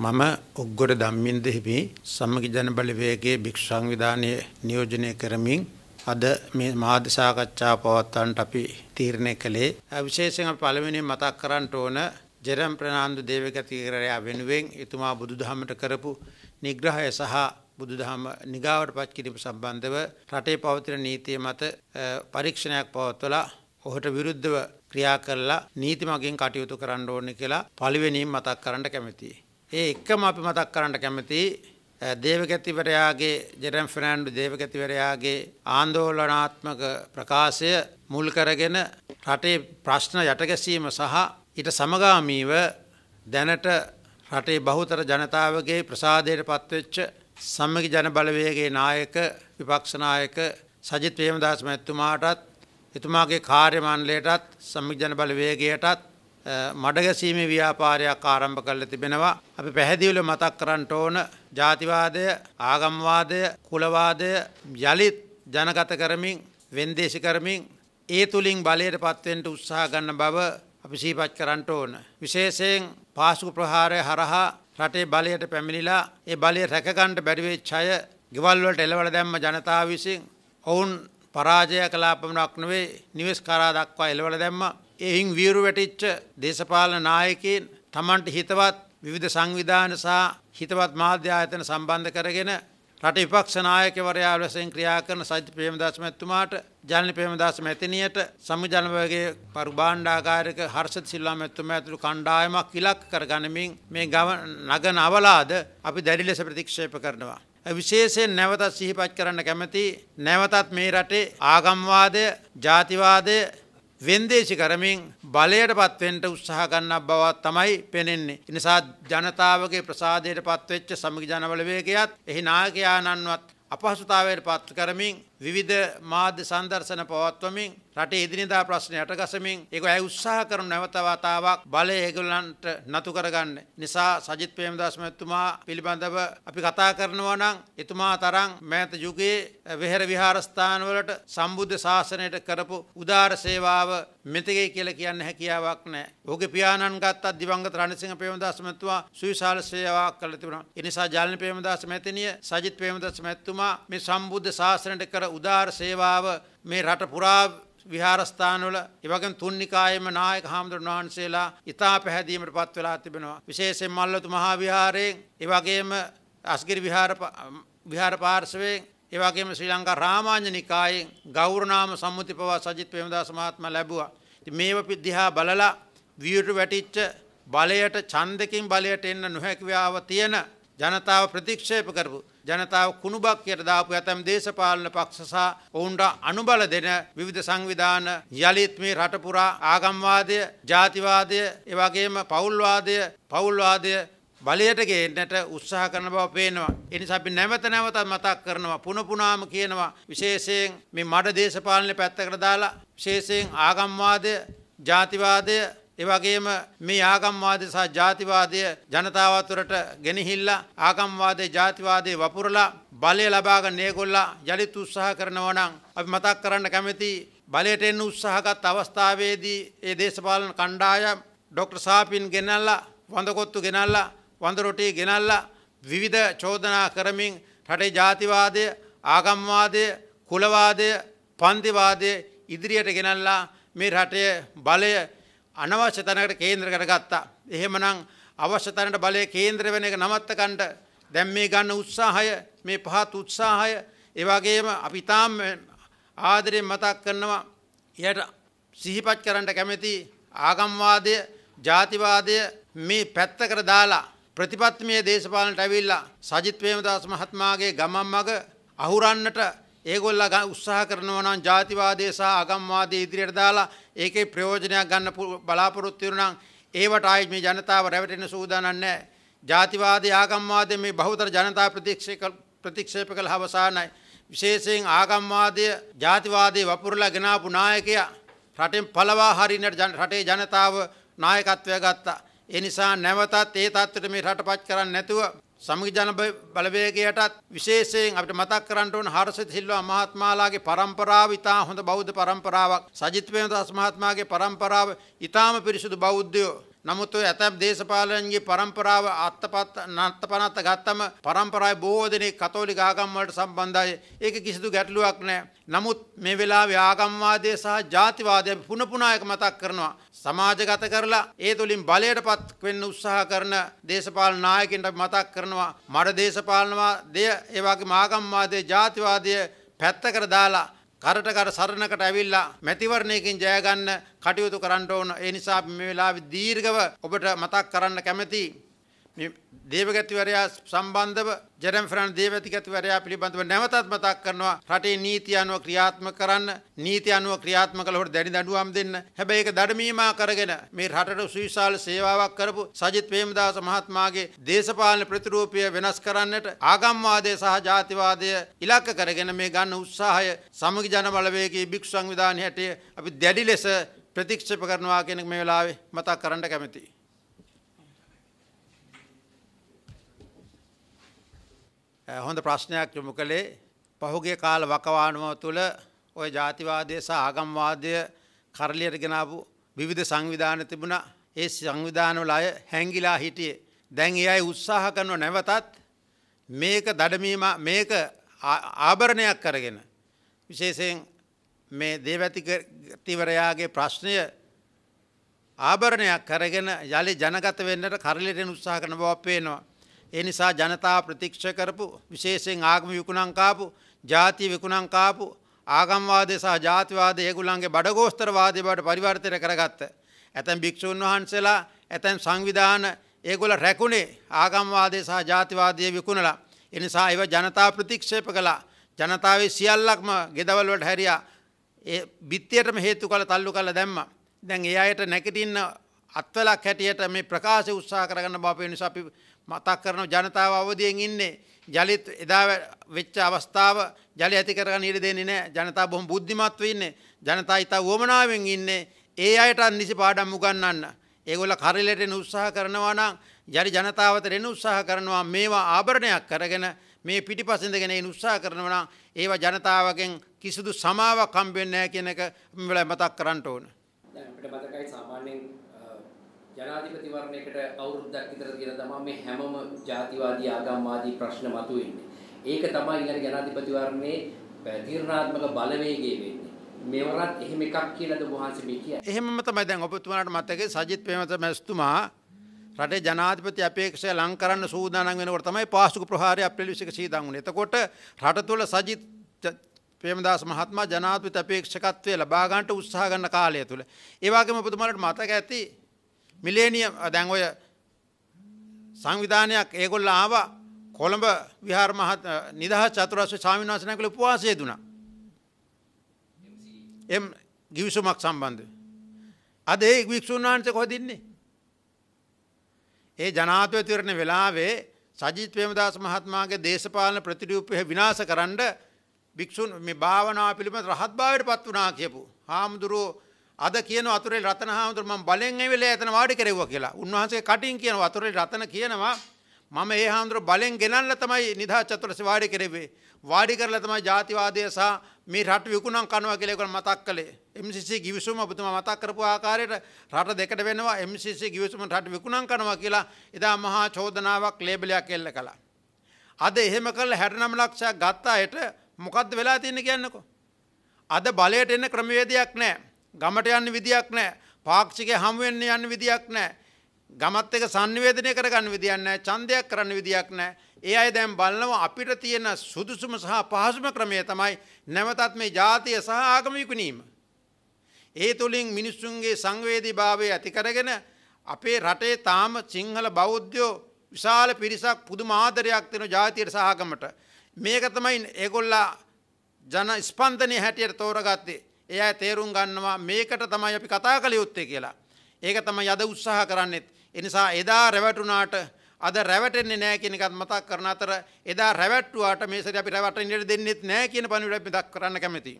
මම ඔග්ගොඩ ධම්මින්ද හිමි සම්මගි ජන බලවේගයේ භික්ෂු සංවිධානයේ නියෝජනය කරමින් අද මේ මාධ්‍ය සාකච්ඡා පවත්වන්නට අපි තීරණය කළේ විශේෂයෙන් අපි පළවෙනියෙන් මතක් කරන්න ඕන ජෙරම් ප්‍රනාන්දු දේවගතිකරයා වෙනුවෙන් එතුමා බුදුදහමට කරපු නිග්‍රහය සහ බුදුදහම නිගාවට පත් කිරීම සම්බන්ධව රටේ පවතින නීතිය මත පරීක්ෂණයක් පවත්වලා ඔහුට විරුද්ධව ක්‍රියා කරලා නීති මගින් කටයුතු කරන්න ඕනේ කියලා පළවෙනියෙන් මතක් කරන්න කැමතියි. ඒ එක්කම අපි මතක් කරන්න කැමති දේවගැතිවරයාගේ ජෙරම් ෆෙනෑන්ඩු දේවගැතිවරයාගේ ආන්දෝලනාත්මක ප්‍රකාශය මුල් කරගෙන රටේ ප්‍රශ්න යටගැසීම සහ ඊට සමගාමීව දැනට රටේ බහුතර ජනතාවගේ ප්‍රසාදයට පත්වෙච්ච සම්මක ජන බලවේගේ නායක විපක්ෂනායක සජිත් ප්‍රේමදාස මැතිතුමාටත් එතුමාගේ කාර්ය මණ්ඩලයටත් සම්මික ජන බලවේගයටත් මඩගැසීමේ ව්‍යාපාරයක් ආරම්භ කරලා තිබෙනවා. අපි පැහැදිලිව මතක් කරන්න ඕන ජාතිවාදය, ආගම්වාදය, කුලවාදය යලිත් ජනගත කරමින්, වෙන්දේසි කරමින් ඒ තුලින් බලයටපත් වෙන්න උත්සාහ ගන්න බව අපි සිහිපත් කරන්න ඕන. විශේෂයෙන් පාසු ප්‍රහාරය හරහා රටේ බලයට පැමිණිලා ඒ බලය රැකගන්න බැරි වෙච්ච අය ගෙවල් වලට එළවලා දැම්ම ජනතාව විසින් ඔවුන් පරාජය කළා පමණක් නෙවෙයි නිවෙස් කරා දක්වා එළවලා දැම්මා එහින් වීරු වැටිච්ච දේශපාලන නායකයන් තමන්ට හිතවත් විවිධ සංවිධාන සහ හිතවත් මාධ්‍ය ආයතන සම්බන්ධ කරගෙන රට විපක්ෂ නායකවරයා ලෙසින් ක්‍රියා කරන සජිත් ප්‍රේමදාස මැතිතුමාට ජනනි ප්‍රේමදාස මැතිණියට සම්මුජන වර්ගයේ පරිභාණ්ඩාකාරක හර්ෂත් සිල්වා මැතිතුමා ඇතුළු කණ්ඩායමක් ඉලක්ක කරගනිමින් මේ නගන අවලාද අපි දැඩි ලෙස ප්‍රතික්ෂේප කරනවා. විශේෂයෙන් නැවතත් සිහිපත් කරන්න කැමති නැවතත් මේ රටේ ආගම්වාදය ජාතිවාදය වෙන්දේසි කරමින් බලයට පත්වෙන්ට උත්සාහ ගන්න බවත් තමයි පෙනෙන්නේ. එනිසා ජනතාවගේ ප්‍රසාදයට පත්වෙච්ච සමගි ජනවලවේගයත් එහි නායකයාණන්වත් අපහසුතාවයට පත් කරමින් විවිධ මාධ්‍ය සංදර්ශන පවත්වමින් රටේ එදිනෙදා ප්‍රශ්න යටගසමින් ඒක ඇය උත්සාහ කරන නැවතවතාවක් බලය ඒගොල්ලන්ට නතු කරගන්න. නිසා සජිත් ප්‍රේමදාස මහත්මයා පිළිබඳව අපි කතා කරනවා නම් එතුමා තරම් මෑත යුගයේ වෙහෙර විහාරස්ථාන වලට සම්බුද්ධ ශාසනයට කරපු උදාර සේවාව මෙතකේ කියලා කියන්න හැකියාවක් නැහැ. ඔහුගේ පියාණන් ගත්තා දිවංගත රණසිංහ ප්‍රේමදාස මහත්මයා සුවිශාල සේවාවක් කළ තිබුණා. ඒ නිසා ජාලනි ප්‍රේමදාස මහත්මිය සජිත් ප්‍රේමදාස මහත්මයා මේ සම්බුද්ධ ශාසනයට කර උදාර සේවාව මේ රට පුරා විහාරස්ථානවල එවගේම තුන්නිකායේම නායක හාමුදුරන් වහන්සේලා ඊතා පැහැදීමට පත් වෙලා තිබෙනවා. විශේෂයෙන් මල්වතු මහා විහාරයෙන් එවගේම අස්ගිරි විහාර විහාර පාර්ශවයෙන් එවගේම ශ්‍රී ලංකා රාමාඤ්ඤ නිකායෙන් ගෞරනාම සම්මුති පවා සජිත් ප්‍රේමදාස මහත්මයා ලැබුවා. ඉතින් මේව දිහා බලලා වියට වැටිච්ච බලයට ඡන්දකින් බලයට එන්න නොහැකියාව තියෙන ජනතාව ප්‍රතික්ෂේප කරපු ජනතාව කුණුබක්කයට දාපු ඇතැම් දේශපාලන පක්ෂ සහ ඔවුන්ට අනුබල දෙන විවිධ සංවිධාන යළිත් මේ රටපුරා ආගම්වාදය ජාතිවාදය එවගේම පවුල්වාදය පවුල්වාදය බලයට ගේන්නට උත්සාහ කරන බව පේනවා. එනිසා අපි නැවත නැවතත් මතක් කරනවා පුනපුනාම කියනවා විශේෂයෙන් මේ මඩ දේශපාලන පැත්තකට දාලා විශේෂයෙන් ආගම්වාදය ජාතිවාදය එවගේම මේ ආගම්වාදය සහ ජාතිවාදය ජනතාවත්වරට ගෙනහිල්ලා ආගම්වාදය ජාතිවාදය වපුරලා බලය ලබාගන්න ඒගොල්ලා යළිත් උත්සාහ කරනවා නම් අපි මතක් කරන්න කැමති බලයට එන්න උත්සාහගත් අවස්ථාවේදී ඒ දේශපාලන කණ්ඩායම් ඩොක්ටර් සාපින් ගෙනල්ලා වඳකොත්තු ගෙනල්ලා වඳරොටේ ගෙනල්ලා විවිධ චෝදනා කරමින් රටේ ජාතිවාදය ආගම්වාදය කුලවාදය පන්තිවාදය ඉදිරියට ගෙනල්ලා මේ රටය බලය අනවශ්‍ය තැනකට කේන්ද්‍ර කරගත්තා. එහෙමනම් අවශ්‍ය තැනට බලය කේන්ද්‍ර වෙන එක නවත්තකන්ට දැන් මේ ගන්න උත්සාහය මේ පහත් උත්සාහය ඒ වගේම අපි තාම ආදරයෙන් මතක් කරනවා එයට සිහිපත් කරන්න කැමැති ආගම්වාදය ජාතිවාදය මේ පැත්තකට දාලා ප්‍රතිපත්තිමය දේශපාලනට ඇවිල්ලා සජිත් ප්‍රේමදාස මහත්මයාගේ ගමන් මග අහුරන්නට ඒගොල්ල උත්සාහ කරනවා නම් ජාතිවාදය සහ අගම්වාදය ඉදිරියට දාලා ඒකේ ප්‍රයෝජනයක් ගන්න බලාපොරොත්තු වෙනවා ඒවට ආයි මේ ජනතාව රැවටෙන සූදානම් නැහැ. ජාතිවාදය ආගම්වාදය මේ බහුතර ජනතා ප්‍රතික්ෂේප ප්‍රතික්ෂේප කළ අවසానයි. විශේෂයෙන් ආගම්වාදය ජාතිවාදයේ වපුරලා ගෙනාපු නායකයා රටෙන් පළවා හරිනට රටේ ජනතාව නායකත්වය ගත්තා. ඒ නිසා නැවතත් ඒ තත්ත්වයට මේ රටපත් කරන්නේ නැතුව සමගි ජන බලවේගයටත් විශේෂයෙන් අපිට මතක් කරන්න ඕන හර්ෂිත සිල්වා මහත්මයාලාගේ પરම්පරාව ඉතා හොඳ බෞද්ධ પરම්පරාවක්. සජිත් ප්‍රේමදාස මහත්මයාගේ પરම්පරාව ඉතාම පිරිසුදු බෞද්ධයෝ නමුත් ඔය ඇතැම් දේශපාලනන්ගේ පරම්පරාව අත්තපත් නත්තපනත්ත ගත්තම පරම්පරායි බොහෝ දෙනෙක් කතෝලික ආගම් වලට සම්බන්ධයි. ඒක කිසිදු ගැටලුවක් නැහැ. නමුත් මේ වෙලාවේ ආගම්වාදය සහ ජාතිවාදය පුන පුනා එක මතක් කරනවා. සමාජගත කරලා ඒ තුළින් බලයටපත් වෙන්න උත්සාහ කරන දේශපාලන නායකින්ට මතක් කරනවා මඩ දේශපාලනවාදය ඒ වගේ මාගම්වාදය ජාතිවාදය පැත්තකට දාලා කරට කර සරණකට ඇවිල්ලා මැතිවරණයකින් ජයගන්න කටයුතු කරන්න ඕන ඒ නිසා මේ වෙලාවේ දීර්ඝව ඔබට මතක් කරන්න කැමැතියි දේවගැතිවරයා සම්බන්ධව ජෙරම් ෆ්‍රන් දේවතිගැතිවරයා පිළිබඳව නැවතත් මතක් කරනවා රටේ නීති අනුව ක්‍රියාත්මක කරන්න නීති අනුව ක්‍රියාත්මක කළොත් දැඩි දඬුවම් දෙන්න. හැබැයි ඒක දඩමීමා කරගෙන මේ රටට සුවිශාල සේවාවක් කරපු සජිත් ප්‍රේමදාස මහත්මයාගේ දේශපාලන ප්‍රතිරූපය වෙනස් කරන්නට ආගම්වාදය සහ ජාතිවාදය ඉලක්ක කරගෙන මේ ගන්න උත්සාහය සමගි ජන බලවේගයේ භික්ෂු සංවිධානයේ හැටිය අපි දැඩි ලෙස ප්‍රතික්ෂේප කරනවා කියන මේ වෙලාවේ මතක් කරන්න කැමතියි. හොඳ ප්‍රශ්නයක් යොමු කළේ පහුගේ කාල වකවානුව තුළ ඔය ජාතිවාදය සහ ආගම්වාදය කරලියට ගෙනාපු විවිධ සංවිධාන තිබුණ ඒ සංවිධානවල අය හැංගිලා හිටියේ. දැන් ඒ අයි උත්සාහ කරනව නැවතත් මේක දඩමීම මේක ආභරණයක් කරගෙන. විශේෂයෙන් මේ දේවැතිතිවරයාගේ ප්‍රශ්නය ආභරණයක් කරගෙන යළි ජනගත වෙන්නට කරලිටෙන් උත්සාහ කරන බව පේනවා. ඒ නිසා ජනතා ප්‍රතික්ෂ කරපු විශේෂයෙන් ආගම විකුණංකාපු ජාති විකුණංකාපු ආගම්වාදය සහ ජාතිවාද ඒගුලන්ගේ බඩගෝස්තරවාදය බට පරිවර්තය කරගත්ත. ඇතැම් භික්‍ෂූන් වහන්සේලා ඇතැම් සංවිධාන ඒගොල රැකුණේ ආගම්වාදය සහ ජාතිවාදය විකුණලා. එනිසා ඒව ජනතා ප්‍රතික්ෂේප කලා ජනතාවේ සියල්ලක්ම ගෙදවල්වට හැරයා බිත්තියටම හේතු කළ තල්ලු කළ දැම්ම. දැන් ඒ අයට නැකටින්න අත්වලක් හැටියට මේ ප්‍රකාශ උත්සා කරගන්න බාපය නිසා මතක් කරන ජනතාව අවධියෙන් ඉන්නේ ජලිත් එදා වෙච්ච අවස්ථාව ජලය ඇති කරගන්න ඉඩ දෙන්නේ නැහැ. ජනතාව බොහොම බුද්ධිමත්ව ඉන්නේ. ජනතාව ඊට වොමනාවෙන් ඉන්නේ. ඒ අයට නිසි පාඩම් උගන්වන්න. ඒගොල්ල කරලට එන උත්සාහ කරනවා නම් ජරි ජනතාවට එන උත්සාහ කරනවා මේවා ආභරණයක් කරගෙන මේ පිටිපසින්දගෙන එන උත්සාහ කරනවා නම් ඒවා ජනතාවගෙන් කිසිදු සමාවක් හම්බ වෙන්නේ නැහැ කියන එක මතක් කරන්න ඕන. දැන් අපිට මතකයි සාමාන්‍යයෙන් ජනාධිපතිවරණයකට අවුරුද්දක් විතර කියලා තමයි මේ හැමම ජාතිවාදී ආගම්වාදී ප්‍රශ්න මතුවෙන්නේ. ඒක තමයි ඊළඟ ජනාධිපතිවරණයේ තීරණාත්මක බලවේගය වෙන්නේ. මෙවරත් එහෙම එකක් කියලාද වහන්සේ මේ කියන්නේ. එහෙමම තමයි දැන් ඔබතුමාට මතකයි සජිත් ප්‍රේමතුමා රටේ ජනාධිපති අපේක්ෂය ලං කරන්න සූදානම් වෙනකොට තමයි පාස්තුක ප්‍රහාරය අප්‍රේල් 21 සීදන් වුණේ. එතකොට රට තුළ සජිත් ප්‍රේමදාස මහත්මයා ජනාධිපති අපේක්ෂකත්වය ලබා ගන්නට උත්සාහ ගන්න කාලය තුල. ඒ වගේම ඔබතුමාට මතක ඇති මිලේනිය දැන් ඔය සංවිධානයක් ඒගොල්ල ආව කොළඹ විහාර මහත් නිදහ චතුරස්ව ස්වාමිනාසනය කළ උපවාසය දුනා. එම් ගිවිසුමක් සම්බන්ධ. අද ඒ භික්‍ෂූන් වහන්සේ කොහොදින්නේ. ඒ ජනාතව තිරණ වෙලාවේ සජිත් ප්‍රේමදාස මහත්මාගේ දේශපාලන ප්‍රතිරූපය විනාශ කරන්න භික්‍ෂූන් මේ භාවනා පිළිබඳ රහත් භාවයට පත් වනා කියපු. හාමුදුරුවෝ අද කියන අතුරේ රතන හාමුදුර මම බලෙන් ඇවිල්ලා එතන වාඩි කෙරෙව්වා කියලා. උන්වහන්සේ කටින් කියනවා අතුරේ රතන කියනවා මම ඒ හාමුදුර බලෙන් ගෙනල්ලා තමයි නිදහස් චතුරස්‍ය වාඩි කෙරෙව්වේ. වාඩි කරලා තමයි ජාතිවාදය සහ මේ රට විකුණම් කරනවා කියලා ඒගොල්ලෝ මතක් කළේ. MCC ගිවිසුම ඔබතුමා මතක් කරපු ආකාරයට රට දෙකට වෙනවා MCC ගිවිසුම රට විකුණම් කරනවා කියලා එදා මහා චෝදනාවක් ලේබලයක් එල්ල කළා. අද එහෙම කරලා 69 ලක්ෂයක් ගත්තායට මොකද්ද වෙලා තියෙන්නේ කියන්නකෝ. අද බලයට එන්න ක්‍රමවේදයක් නැහැ. ගමට යන්න විදියක් නෑ පාක්ෂිකය හමුවෙන්න යන්න විදියක් නෑ ගමත් එක සංවේදනය කරගන්න විදියන්න චන්දයක් කරන්න විදියක් නෑ ඒ අයි දැම් බලන්නව අපිට තියෙන සුදුසුම සහ පහසුම ක්‍රමය තමයි නැවතත් මේ ජාතිය සහ ආගමිකුණීම. ඒ තුළින් මිනිස්සුන්ගේ සංවේදී භාවය ඇතිකරගෙන අපේ රටේ තාම සිංහල බෞද්ධයෝ විශාල පිරිසක් පුදු මාදරයක් තින ජාතියට සහගමට. මේක තමයි ඒගොල්ලා ජන ස්පන්ධනය හැටියට තෝරගත්තේ එය තේරුම් ගන්නවා මේකට තමයි අපි කතා කළ යුත්තේ කියලා. ඒක තම යද උත්සාහ කරන්නෙත්. එනිසා එදා රැවටුනාට අද රැවටෙන්නේ නෑ කෙනෙකත් මතක් කරන අතර එදා රැවට්ටුවාට මේසර අපි රැවට ඉඩ දෙන්නෙත් නෑ කියන පණිවිඩයක් මතක් කරන්න කැමතියි.